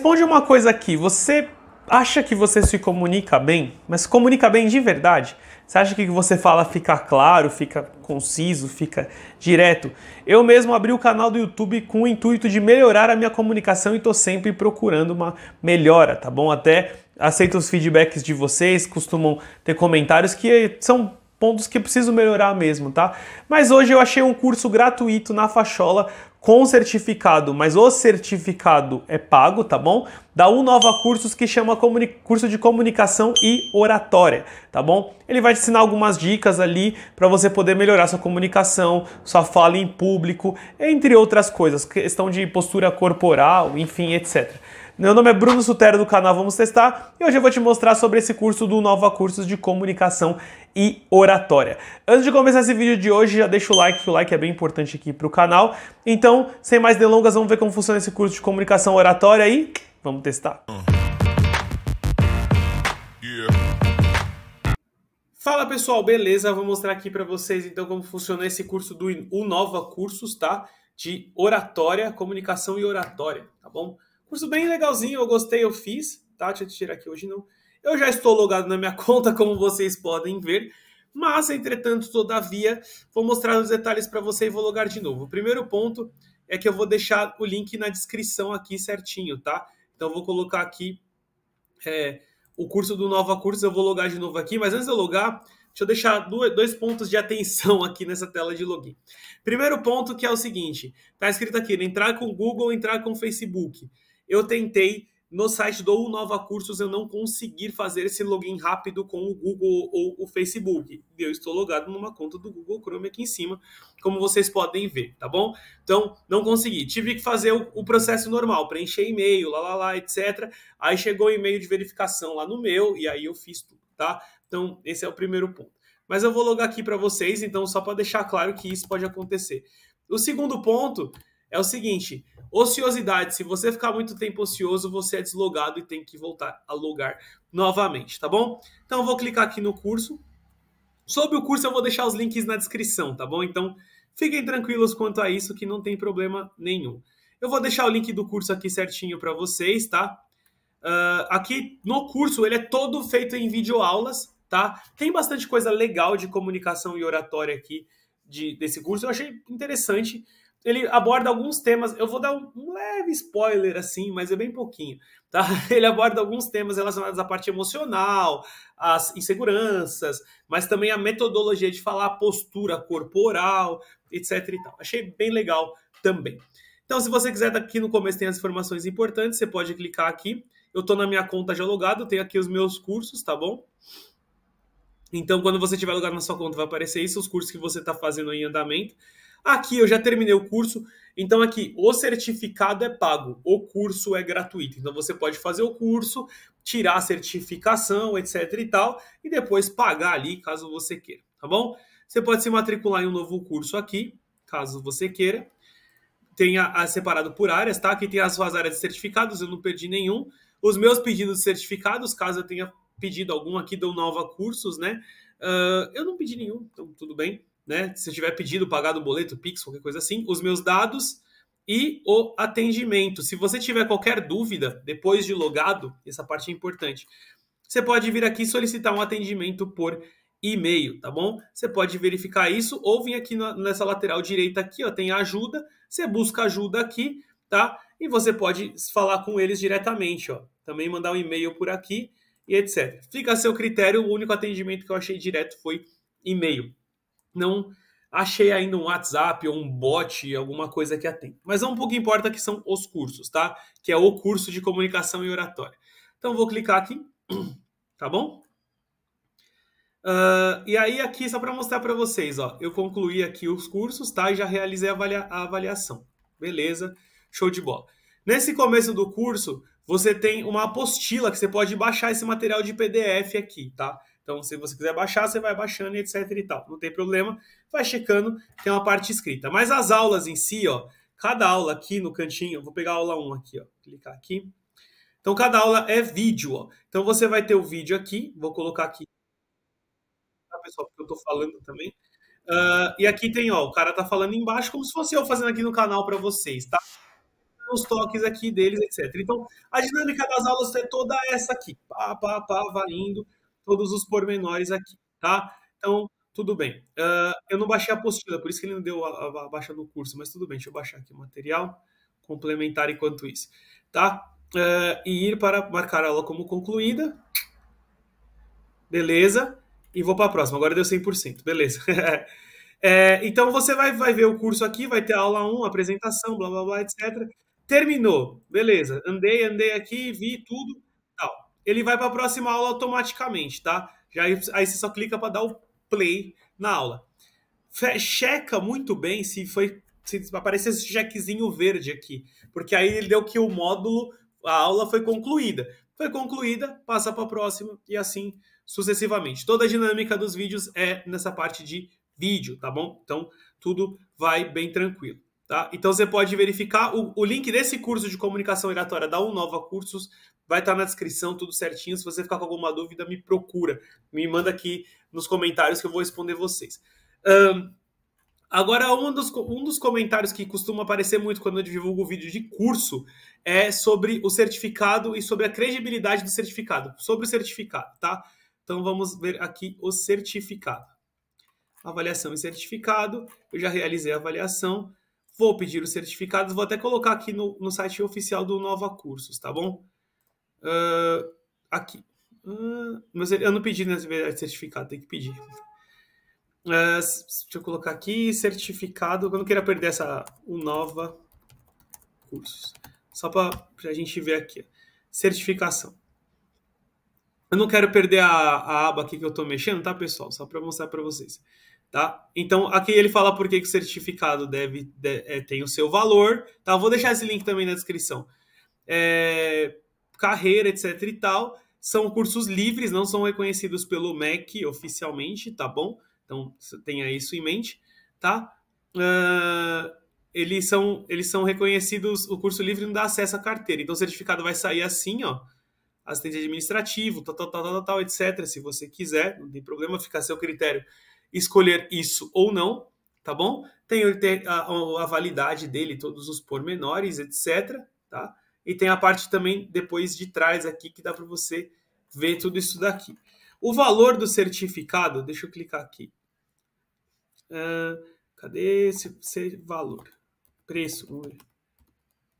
Responde uma coisa aqui, você acha que você se comunica bem, mas comunica bem de verdade? Você acha que o que você fala fica claro, fica conciso, fica direto? Eu mesmo abri o canal do YouTube com o intuito de melhorar a minha comunicação e estou sempre procurando uma melhora, tá bom? Até aceito os feedbacks de vocês, costumam ter comentários que são pontos que preciso melhorar mesmo, tá? Mas hoje eu achei um curso gratuito na Fachola com certificado, mas o certificado é pago, tá bom? Da Unova Cursos que chama curso de comunicação e oratória, tá bom? Ele vai te ensinar algumas dicas ali para você poder melhorar sua comunicação, sua fala em público, entre outras coisas, questão de postura corporal, enfim, etc. Meu nome é Bruno Sutero do canal Vamos Testar e hoje eu vou te mostrar sobre esse curso do Nova Cursos de Comunicação e Oratória. Antes de começar esse vídeo de hoje, já deixa o like, que o like é bem importante aqui para o canal. Então, sem mais delongas, vamos ver como funciona esse curso de comunicação oratória e vamos testar. Fala pessoal, beleza? Vou mostrar aqui para vocês então como funciona esse curso do Nova Cursos, tá? De oratória, comunicação e oratória, tá bom? Curso bem legalzinho, eu gostei, eu fiz, tá? Deixa eu tirar aqui hoje não. Eu já estou logado na minha conta, como vocês podem ver. Mas, entretanto, todavia, vou mostrar os detalhes para você e vou logar de novo. O primeiro ponto é que eu vou deixar o link na descrição aqui certinho, tá? Então, eu vou colocar aqui é, o curso do Nova curso eu vou logar de novo aqui. Mas antes de eu logar, deixa eu deixar dois pontos de atenção aqui nessa tela de login. Primeiro ponto que é o seguinte, tá escrito aqui, né, entrar com o Google, entrar com o Facebook eu tentei no site do Nova Cursos eu não conseguir fazer esse login rápido com o Google ou o Facebook. Eu estou logado numa conta do Google Chrome aqui em cima, como vocês podem ver, tá bom? Então, não consegui. Tive que fazer o, o processo normal, preencher e-mail, lá, lá, lá, etc. Aí chegou o e-mail de verificação lá no meu e aí eu fiz tudo, tá? Então, esse é o primeiro ponto. Mas eu vou logar aqui para vocês, então, só para deixar claro que isso pode acontecer. O segundo ponto é o seguinte: ociosidade. Se você ficar muito tempo ocioso, você é deslogado e tem que voltar a logar novamente, tá bom? Então eu vou clicar aqui no curso. Sobre o curso, eu vou deixar os links na descrição, tá bom? Então fiquem tranquilos quanto a isso, que não tem problema nenhum. Eu vou deixar o link do curso aqui certinho para vocês, tá? Uh, aqui no curso ele é todo feito em videoaulas, tá? Tem bastante coisa legal de comunicação e oratória aqui de, desse curso. Eu achei interessante ele aborda alguns temas. Eu vou dar um, leve spoiler assim, mas é bem pouquinho, tá? Ele aborda alguns temas relacionados à parte emocional, às inseguranças, mas também a metodologia de falar, postura corporal, etc e tal. Achei bem legal também. Então, se você quiser, tá aqui no começo tem as informações importantes, você pode clicar aqui. Eu estou na minha conta já logado, tenho aqui os meus cursos, tá bom? Então, quando você tiver logado na sua conta, vai aparecer isso, os cursos que você está fazendo em andamento. Aqui eu já terminei o curso, então aqui o certificado é pago, o curso é gratuito. Então você pode fazer o curso, tirar a certificação, etc e tal, e depois pagar ali caso você queira, tá bom? Você pode se matricular em um novo curso aqui, caso você queira. Tem a, ah, separado por áreas, tá? Aqui tem as suas áreas de certificados, eu não perdi nenhum. Os meus pedidos de certificados, caso eu tenha pedido algum aqui, do nova cursos, né? Uh, eu não pedi nenhum, então tudo bem né? Se tiver pedido, pagado o boleto, Pix, qualquer coisa assim, os meus dados e o atendimento. Se você tiver qualquer dúvida depois de logado, essa parte é importante. Você pode vir aqui solicitar um atendimento por e-mail, tá bom? Você pode verificar isso ou vir aqui nessa lateral direita aqui, ó, tem ajuda. Você busca ajuda aqui, tá? E você pode falar com eles diretamente, ó. Também mandar um e-mail por aqui e etc. Fica a seu critério, o único atendimento que eu achei direto foi e-mail não achei ainda um WhatsApp ou um bot, alguma coisa que atenda. Mas é um pouco importa que são os cursos, tá? Que é o curso de comunicação e oratória. Então vou clicar aqui, tá bom? Uh, e aí aqui só para mostrar para vocês, ó, eu concluí aqui os cursos, tá? E já realizei a, avalia a avaliação. Beleza? Show de bola. Nesse começo do curso, você tem uma apostila que você pode baixar esse material de PDF aqui, tá? Então, se você quiser baixar, você vai baixando e etc e tal. Não tem problema, vai checando, tem uma parte escrita. Mas as aulas em si, ó, cada aula aqui no cantinho, vou pegar a aula 1 aqui, ó, clicar aqui. Então, cada aula é vídeo, ó. Então, você vai ter o vídeo aqui, vou colocar aqui, tá, pessoal, porque eu tô falando também. Uh, e aqui tem, ó, o cara tá falando embaixo como se fosse eu fazendo aqui no canal para vocês, tá? Os toques aqui deles, etc. Então, a dinâmica das aulas é toda essa aqui. Pá, pá, pá, vai indo todos os pormenores aqui, tá? Então, tudo bem. Uh, eu não baixei a apostila, por isso que ele não deu a, a, a baixa no curso, mas tudo bem, deixa eu baixar aqui o material complementar enquanto isso, tá? Uh, e ir para marcar a aula como concluída. Beleza. E vou para a próxima. Agora deu 100%. Beleza. é, então você vai, vai ver o curso aqui, vai ter a aula 1, apresentação, blá blá blá, etc. Terminou. Beleza. Andei, andei aqui, vi tudo ele vai para a próxima aula automaticamente, tá? Já, aí você só clica para dar o play na aula. Fe checa muito bem se foi se aparece esse chequezinho verde aqui, porque aí ele deu que o módulo, a aula foi concluída. Foi concluída, passa para a próxima e assim sucessivamente. Toda a dinâmica dos vídeos é nessa parte de vídeo, tá bom? Então, tudo vai bem tranquilo, tá? Então, você pode verificar o, o link desse curso de comunicação oratória da Unova Cursos Vai estar tá na descrição tudo certinho. Se você ficar com alguma dúvida, me procura. Me manda aqui nos comentários que eu vou responder vocês. Um, agora, um dos, um dos comentários que costuma aparecer muito quando eu divulgo vídeo de curso é sobre o certificado e sobre a credibilidade do certificado. Sobre o certificado, tá? Então vamos ver aqui o certificado. Avaliação e certificado. Eu já realizei a avaliação. Vou pedir os certificados, vou até colocar aqui no, no site oficial do Nova Cursos, tá bom? Uh, aqui. Uh, mas eu não pedi, né? É certificado, tem que pedir. Uh, deixa eu colocar aqui, certificado. Eu não queria perder essa o Nova Cursos. Só para a gente ver aqui. Certificação. Eu não quero perder a, a aba aqui que eu estou mexendo, tá, pessoal? Só para mostrar para vocês. Tá? Então, aqui ele fala por que o certificado deve, de, é, tem o seu valor. Tá? Eu vou deixar esse link também na descrição. É, carreira, etc e tal. São cursos livres, não são reconhecidos pelo MEC oficialmente, tá bom? Então tenha isso em mente, tá? Uh, eles, são, eles são reconhecidos, o curso livre não dá acesso à carteira. Então o certificado vai sair assim, ó. Assistente administrativo, tal, tal, tal, tal, tal, etc. Se você quiser, não tem problema, fica a seu critério escolher isso ou não, tá bom? Tem a, a, a validade dele, todos os pormenores, etc. Tá? e tem a parte também depois de trás aqui que dá para você ver tudo isso daqui. O valor do certificado, deixa eu clicar aqui. Uh, cadê esse, esse valor? Preço,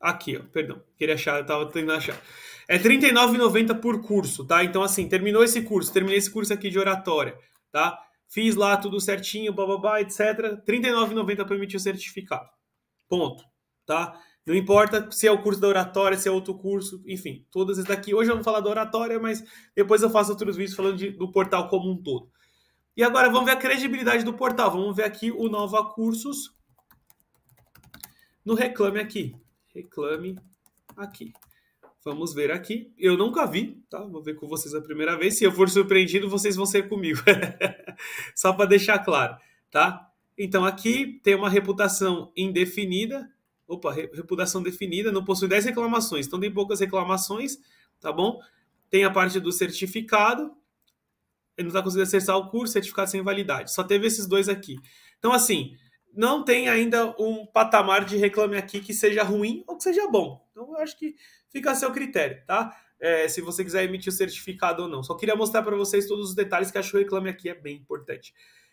Aqui, ó, perdão, queria achar, eu tava tentando achar. É R$39,90 por curso, tá? Então, assim, terminou esse curso, terminei esse curso aqui de oratória, tá? Fiz lá tudo certinho, blá etc. R$ 39,90 para emitir o certificado. Ponto, tá? Não importa se é o curso da oratória, se é outro curso, enfim, todas essas daqui. Hoje eu vou falar da oratória, mas depois eu faço outros vídeos falando de, do portal como um todo. E agora vamos ver a credibilidade do portal. Vamos ver aqui o Nova Cursos no Reclame Aqui. Reclame Aqui. Vamos ver aqui. Eu nunca vi, tá? Vou ver com vocês a primeira vez. Se eu for surpreendido, vocês vão ser comigo. Só para deixar claro, tá? Então aqui tem uma reputação indefinida Opa, reputação definida, não possui 10 reclamações, então tem poucas reclamações, tá bom? Tem a parte do certificado, ele não está conseguindo acessar o curso, certificado sem validade. Só teve esses dois aqui. Então, assim, não tem ainda um patamar de reclame aqui que seja ruim ou que seja bom. Então, eu acho que fica a seu critério, tá? É, se você quiser emitir o certificado ou não. Só queria mostrar para vocês todos os detalhes que acho que o reclame aqui é bem importante.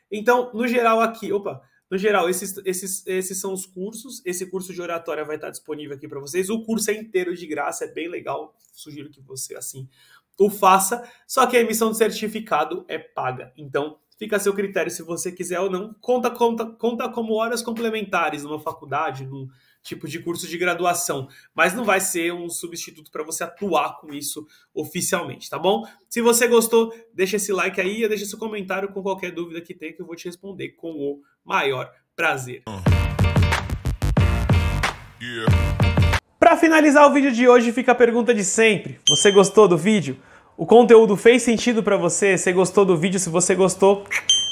Então, no geral aqui, opa, no geral, esses, esses, esses são os cursos. Esse curso de oratória vai estar disponível aqui para vocês. O curso é inteiro de graça, é bem legal. Sugiro que você, assim, o faça. Só que a emissão de certificado é paga. Então, fica a seu critério se você quiser ou não. Conta, conta, conta como horas complementares numa faculdade, num, tipo de curso de graduação, mas não vai ser um substituto para você atuar com isso oficialmente, tá bom? Se você gostou, deixa esse like aí, e deixa seu comentário com qualquer dúvida que tenha que eu vou te responder com o maior prazer. Para finalizar o vídeo de hoje, fica a pergunta de sempre. Você gostou do vídeo? O conteúdo fez sentido para você? Você gostou do vídeo? Se você gostou,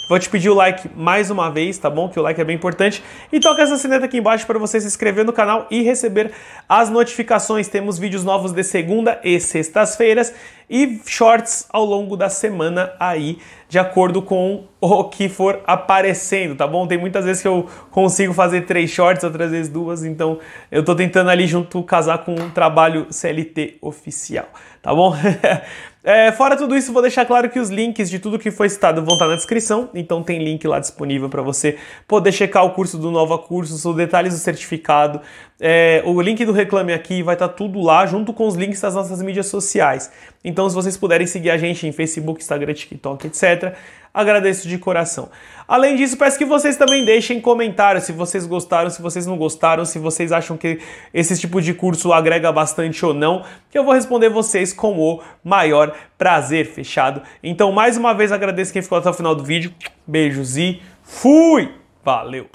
Vou te pedir o like mais uma vez, tá bom? Que o like é bem importante. E toca essa sineta aqui embaixo para você se inscrever no canal e receber as notificações. Temos vídeos novos de segunda e sextas-feiras e shorts ao longo da semana aí, de acordo com o que for aparecendo, tá bom? Tem muitas vezes que eu consigo fazer três shorts, outras vezes duas, então eu tô tentando ali junto casar com um trabalho CLT oficial, tá bom? É, fora tudo isso, vou deixar claro que os links de tudo que foi citado vão estar na descrição, então tem link lá disponível para você poder checar o curso do Nova curso, os detalhes do certificado, é, o link do Reclame Aqui vai estar tá tudo lá, junto com os links das nossas mídias sociais. Então, se vocês puderem seguir a gente em Facebook, Instagram, TikTok, etc., Agradeço de coração. Além disso, peço que vocês também deixem comentários se vocês gostaram, se vocês não gostaram, se vocês acham que esse tipo de curso agrega bastante ou não, que eu vou responder vocês com o maior prazer, fechado? Então, mais uma vez, agradeço quem ficou até o final do vídeo. Beijos e fui! Valeu!